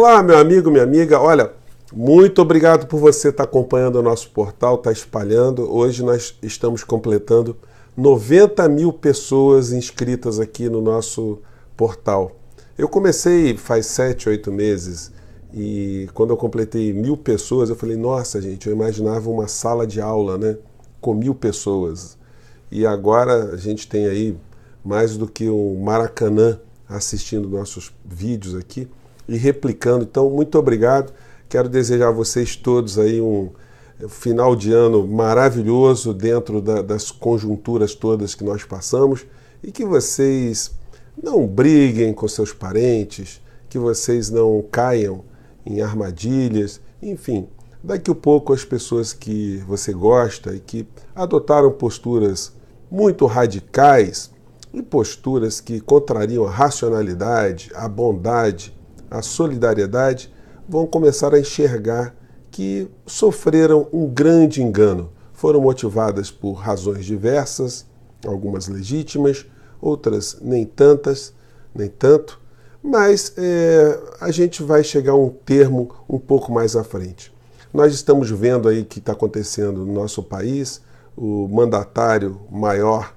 Olá, meu amigo, minha amiga. Olha, muito obrigado por você estar acompanhando o nosso portal, estar tá espalhando. Hoje nós estamos completando 90 mil pessoas inscritas aqui no nosso portal. Eu comecei faz 7, 8 meses e quando eu completei mil pessoas, eu falei: nossa, gente, eu imaginava uma sala de aula, né? Com mil pessoas. E agora a gente tem aí mais do que um maracanã assistindo nossos vídeos aqui e replicando. Então, muito obrigado. Quero desejar a vocês todos aí um final de ano maravilhoso dentro da, das conjunturas todas que nós passamos e que vocês não briguem com seus parentes, que vocês não caiam em armadilhas, enfim. Daqui a pouco as pessoas que você gosta e que adotaram posturas muito radicais e posturas que contrariam a racionalidade, a bondade a solidariedade, vão começar a enxergar que sofreram um grande engano. Foram motivadas por razões diversas, algumas legítimas, outras nem tantas, nem tanto, mas é, a gente vai chegar a um termo um pouco mais à frente. Nós estamos vendo aí o que está acontecendo no nosso país, o mandatário maior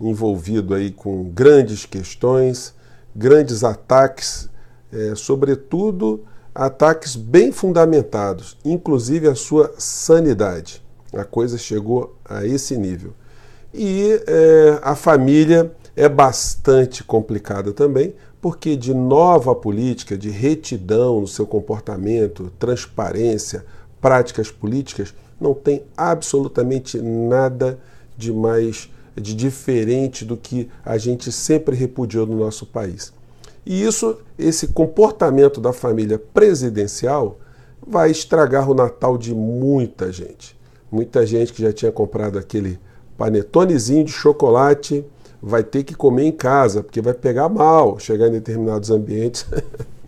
envolvido aí com grandes questões, grandes ataques é, sobretudo ataques bem fundamentados, inclusive a sua sanidade. A coisa chegou a esse nível. E é, a família é bastante complicada também, porque de nova política, de retidão no seu comportamento, transparência, práticas políticas, não tem absolutamente nada de mais de diferente do que a gente sempre repudiou no nosso país. E isso, esse comportamento da família presidencial, vai estragar o Natal de muita gente. Muita gente que já tinha comprado aquele panetonezinho de chocolate vai ter que comer em casa, porque vai pegar mal chegar em determinados ambientes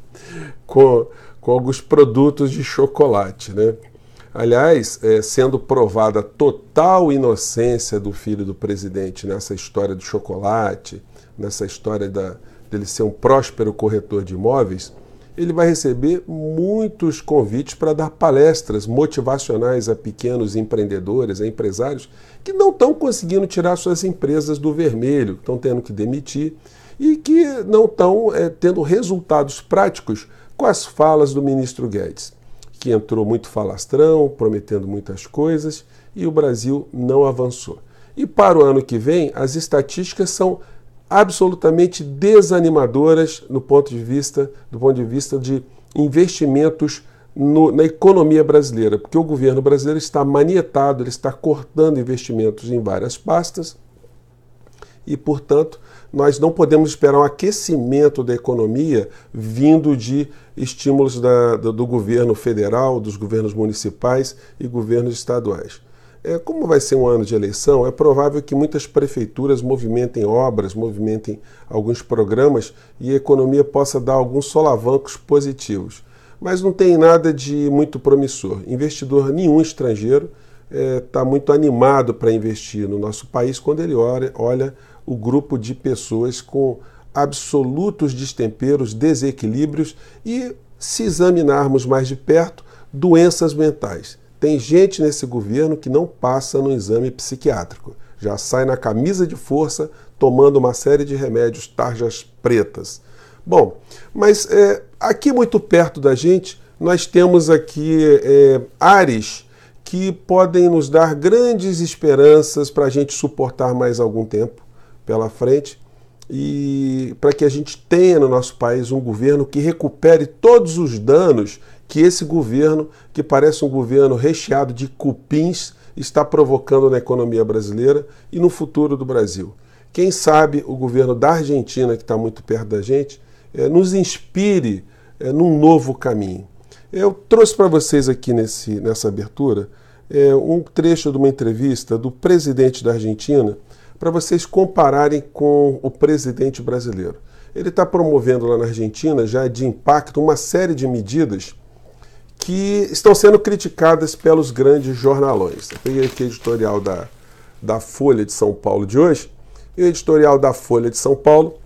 com, com alguns produtos de chocolate, né? Aliás, é, sendo provada a total inocência do filho do presidente nessa história do chocolate, nessa história da, dele ser um próspero corretor de imóveis, ele vai receber muitos convites para dar palestras motivacionais a pequenos empreendedores, a empresários que não estão conseguindo tirar suas empresas do vermelho, estão tendo que demitir e que não estão é, tendo resultados práticos com as falas do ministro Guedes, que entrou muito falastrão, prometendo muitas coisas e o Brasil não avançou. E para o ano que vem, as estatísticas são absolutamente desanimadoras no ponto de vista, do ponto de vista de investimentos no, na economia brasileira, porque o governo brasileiro está manietado, ele está cortando investimentos em várias pastas e, portanto, nós não podemos esperar um aquecimento da economia vindo de estímulos da, do, do governo federal, dos governos municipais e governos estaduais. É, como vai ser um ano de eleição, é provável que muitas prefeituras movimentem obras, movimentem alguns programas e a economia possa dar alguns solavancos positivos. Mas não tem nada de muito promissor. Investidor nenhum estrangeiro está é, tá muito animado para investir no nosso país quando ele olha, olha o grupo de pessoas com absolutos destemperos, desequilíbrios e, se examinarmos mais de perto, doenças mentais. Tem gente nesse governo que não passa no exame psiquiátrico, já sai na camisa de força tomando uma série de remédios tarjas pretas. Bom, mas é, aqui muito perto da gente nós temos aqui é, ares que podem nos dar grandes esperanças para a gente suportar mais algum tempo pela frente e para que a gente tenha no nosso país um governo que recupere todos os danos que esse governo, que parece um governo recheado de cupins, está provocando na economia brasileira e no futuro do Brasil. Quem sabe o governo da Argentina, que está muito perto da gente, eh, nos inspire eh, num novo caminho. Eu trouxe para vocês aqui nesse, nessa abertura eh, um trecho de uma entrevista do presidente da Argentina, para vocês compararem com o presidente brasileiro. Ele está promovendo lá na Argentina, já de impacto, uma série de medidas que estão sendo criticadas pelos grandes jornalões. Eu peguei aqui o editorial da, da Folha de São Paulo de hoje, e o editorial da Folha de São Paulo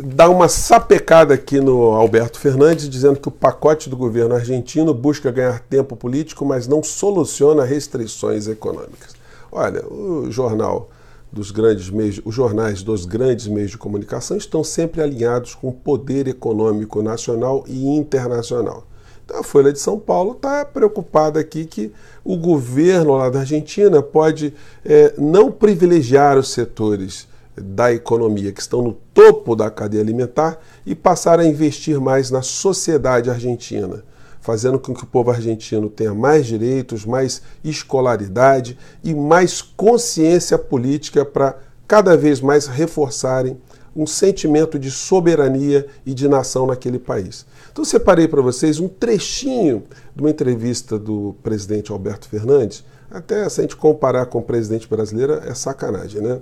dá uma sapecada aqui no Alberto Fernandes, dizendo que o pacote do governo argentino busca ganhar tempo político, mas não soluciona restrições econômicas. Olha, o jornal dos grandes meios, os jornais dos grandes meios de comunicação estão sempre alinhados com o poder econômico nacional e internacional. Então, a Folha de São Paulo está preocupada aqui que o governo lá da Argentina pode é, não privilegiar os setores da economia que estão no topo da cadeia alimentar e passar a investir mais na sociedade argentina fazendo com que o povo argentino tenha mais direitos, mais escolaridade e mais consciência política para cada vez mais reforçarem um sentimento de soberania e de nação naquele país. Então, separei para vocês um trechinho de uma entrevista do presidente Alberto Fernandes. Até se a gente comparar com o presidente brasileiro, é sacanagem, né?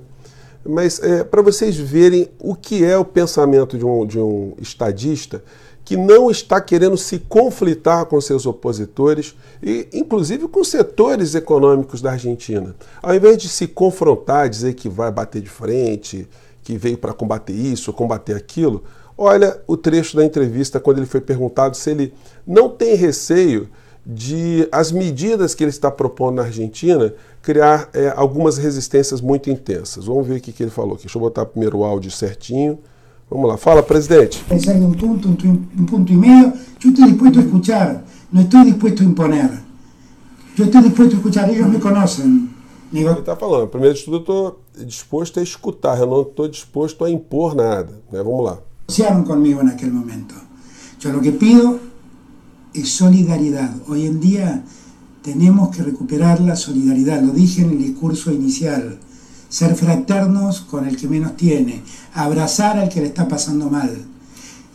Mas é, para vocês verem o que é o pensamento de um, de um estadista que não está querendo se conflitar com seus opositores e, inclusive, com setores econômicos da Argentina. Ao invés de se confrontar, dizer que vai bater de frente, que veio para combater isso, combater aquilo, olha o trecho da entrevista quando ele foi perguntado se ele não tem receio de as medidas que ele está propondo na Argentina criar é, algumas resistências muito intensas. Vamos ver o que ele falou aqui. Deixa eu botar primeiro o áudio certinho. Vamos lá, fala, presidente. Pensar em um ponto, um, ponto e meio. Eu estou disposto a escutar, não estou disposto a imponer. Eu estou disposto a escutar, eles me conhecem. Ele está falando, primeiro de tudo, eu estou disposto a escutar, eu não estou disposto a impor nada. Né? Vamos lá. Negociaram comigo naquele momento. Eu o que pido é solidariedade. Hoje em dia, temos que recuperar a solidariedade, lo dije no discurso inicial ser fraternos con el que menos tiene, abrazar al que le está pasando mal.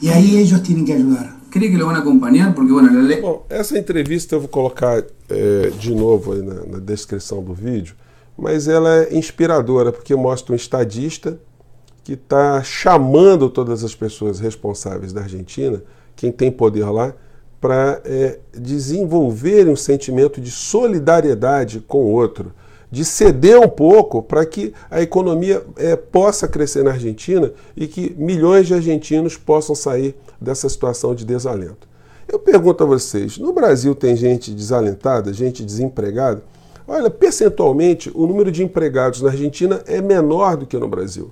Y ahí ellos tienen que ayudar. Creio que lo vão acompanhar, porque, bueno, la Bom, essa entrevista eu vou colocar é, de novo aí na, na descrição do vídeo, mas ela é inspiradora, porque mostra um estadista que está chamando todas as pessoas responsáveis da Argentina, quem tem poder lá, para é, desenvolver um sentimento de solidariedade com o outro, de ceder um pouco para que a economia é, possa crescer na Argentina e que milhões de argentinos possam sair dessa situação de desalento. Eu pergunto a vocês: no Brasil tem gente desalentada, gente desempregada? Olha, percentualmente, o número de empregados na Argentina é menor do que no Brasil.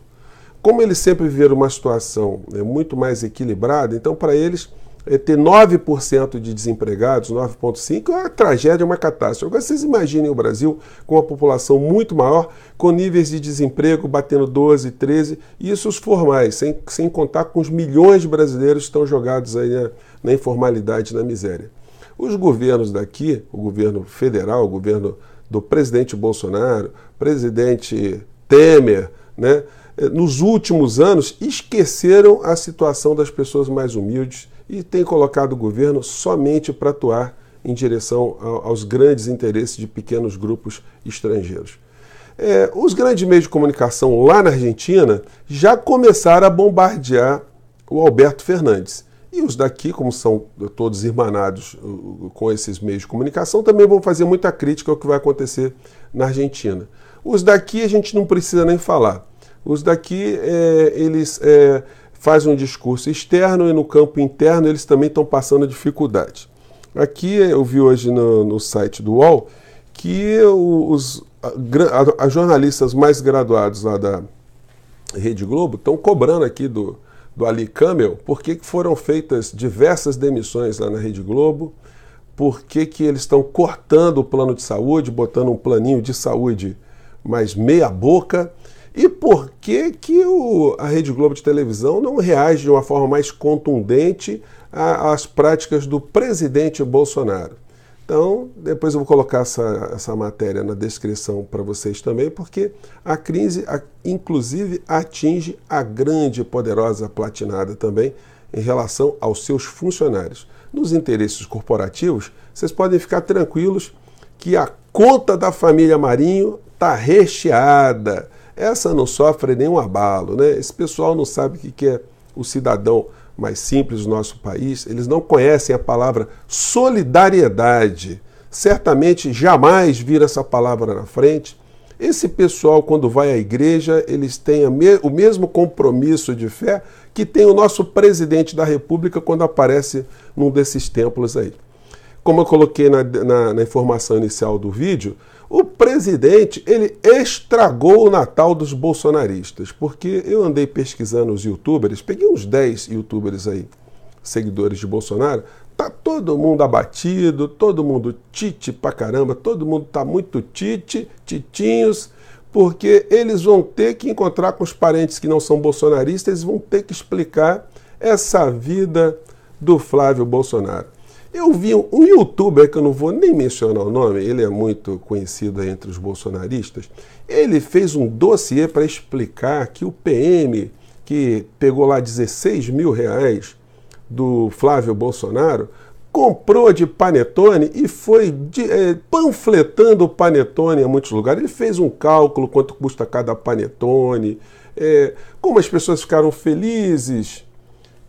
Como eles sempre viveram uma situação né, muito mais equilibrada, então para eles é, ter 9% de desempregados, 9,5%, é uma tragédia, é uma catástrofe. Agora, vocês imaginem o Brasil com uma população muito maior, com níveis de desemprego batendo 12, 13, e isso os formais, sem, sem contar com os milhões de brasileiros que estão jogados aí na, na informalidade, na miséria. Os governos daqui, o governo federal, o governo do presidente Bolsonaro, presidente Temer, né, eh, nos últimos anos esqueceram a situação das pessoas mais humildes, e tem colocado o governo somente para atuar em direção aos grandes interesses de pequenos grupos estrangeiros. É, os grandes meios de comunicação lá na Argentina já começaram a bombardear o Alberto Fernandes. E os daqui, como são todos irmanados com esses meios de comunicação, também vão fazer muita crítica ao que vai acontecer na Argentina. Os daqui a gente não precisa nem falar. Os daqui, é, eles é, faz um discurso externo e no campo interno eles também estão passando dificuldade. Aqui eu vi hoje no, no site do UOL que os a, jornalistas mais graduados lá da Rede Globo estão cobrando aqui do, do Ali Camel por que foram feitas diversas demissões lá na Rede Globo, por que, que eles estão cortando o plano de saúde, botando um planinho de saúde mais meia boca e por que, que o, a Rede Globo de televisão não reage de uma forma mais contundente às práticas do presidente Bolsonaro? Então, depois eu vou colocar essa, essa matéria na descrição para vocês também, porque a crise, a, inclusive, atinge a grande e poderosa platinada também em relação aos seus funcionários. Nos interesses corporativos, vocês podem ficar tranquilos que a conta da família Marinho está recheada essa não sofre nenhum abalo. Né? Esse pessoal não sabe o que é o cidadão mais simples do nosso país, eles não conhecem a palavra solidariedade. Certamente jamais vira essa palavra na frente. Esse pessoal, quando vai à igreja, eles têm o mesmo compromisso de fé que tem o nosso presidente da República quando aparece num desses templos aí. Como eu coloquei na, na, na informação inicial do vídeo, o presidente, ele estragou o Natal dos bolsonaristas, porque eu andei pesquisando os youtubers, peguei uns 10 youtubers aí, seguidores de Bolsonaro, tá todo mundo abatido, todo mundo tite pra caramba, todo mundo tá muito tite, titinhos, porque eles vão ter que encontrar com os parentes que não são bolsonaristas, eles vão ter que explicar essa vida do Flávio Bolsonaro. Eu vi um youtuber que eu não vou nem mencionar o nome, ele é muito conhecido entre os bolsonaristas. Ele fez um dossiê para explicar que o PM, que pegou lá 16 mil reais do Flávio Bolsonaro, comprou de panetone e foi de, é, panfletando o panetone em muitos lugares. Ele fez um cálculo quanto custa cada panetone, é, como as pessoas ficaram felizes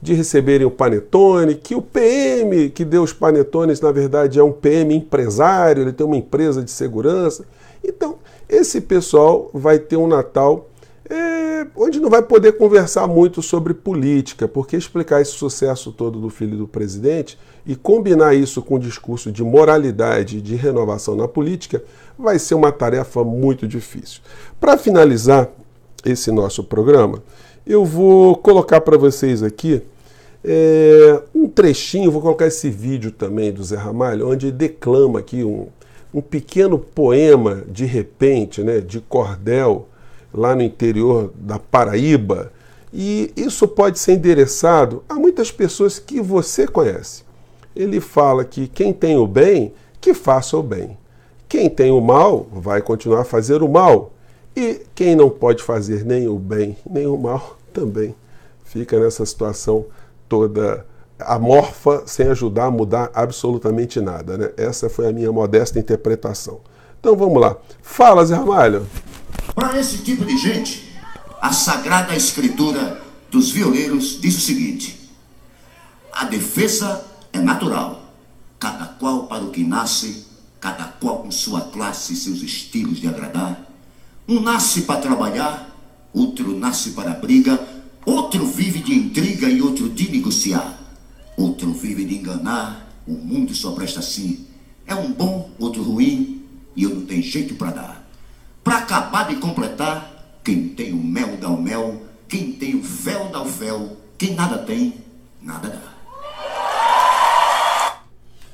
de receberem o panetone, que o PM que deu os panetones, na verdade, é um PM empresário, ele tem uma empresa de segurança. Então, esse pessoal vai ter um Natal é, onde não vai poder conversar muito sobre política, porque explicar esse sucesso todo do filho do presidente e combinar isso com o discurso de moralidade de renovação na política vai ser uma tarefa muito difícil. Para finalizar esse nosso programa, eu vou colocar para vocês aqui é, um trechinho, vou colocar esse vídeo também do Zé Ramalho, onde ele declama aqui um, um pequeno poema de repente, né, de cordel, lá no interior da Paraíba. E isso pode ser endereçado a muitas pessoas que você conhece. Ele fala que quem tem o bem, que faça o bem. Quem tem o mal, vai continuar a fazer o mal. E quem não pode fazer nem o bem nem o mal também fica nessa situação toda amorfa, sem ajudar a mudar absolutamente nada. Né? Essa foi a minha modesta interpretação. Então vamos lá. Fala, Zé Ramalho. Para esse tipo de gente, a Sagrada Escritura dos Violeiros diz o seguinte: a defesa é natural, cada qual para o que nasce, cada qual com sua classe e seus estilos de agradar um nasce para trabalhar, outro nasce para briga, outro vive de intriga e outro de negociar. Outro vive de enganar, o mundo só presta assim. É um bom, outro ruim, e eu não tenho jeito para dar. Para acabar de completar, quem tem o mel dá o mel, quem tem o véu dá o véu, quem nada tem, nada dá.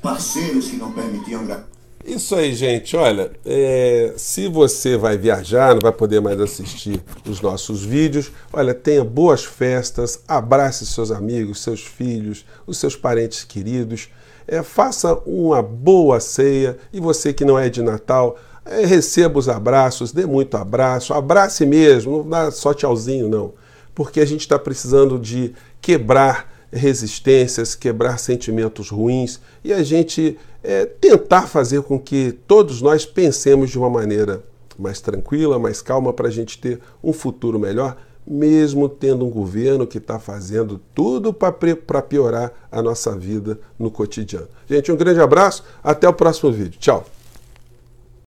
Parceiros que não permitiam gravar. Isso aí, gente. Olha, é, se você vai viajar, não vai poder mais assistir os nossos vídeos, olha, tenha boas festas, abrace seus amigos, seus filhos, os seus parentes queridos. É, faça uma boa ceia e você que não é de Natal, é, receba os abraços, dê muito abraço, abrace mesmo, não dá só tchauzinho, não. Porque a gente está precisando de quebrar resistências, quebrar sentimentos ruins e a gente é, tentar fazer com que todos nós pensemos de uma maneira mais tranquila, mais calma, para a gente ter um futuro melhor, mesmo tendo um governo que está fazendo tudo para piorar a nossa vida no cotidiano. Gente, um grande abraço, até o próximo vídeo. Tchau!